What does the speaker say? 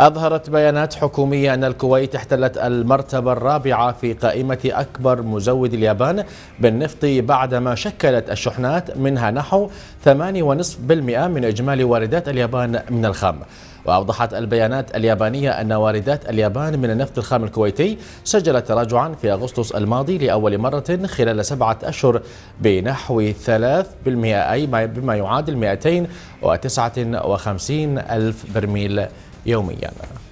أظهرت بيانات حكومية أن الكويت احتلت المرتبة الرابعة في قائمة أكبر مزود اليابان بالنفط بعدما شكلت الشحنات منها نحو 8.5% من إجمالي واردات اليابان من الخام وأوضحت البيانات اليابانية أن واردات اليابان من النفط الخام الكويتي سجلت تراجعا في أغسطس الماضي لأول مرة خلال سبعة أشهر بنحو 3% أي بما يعادل 259 ألف برميل يوميا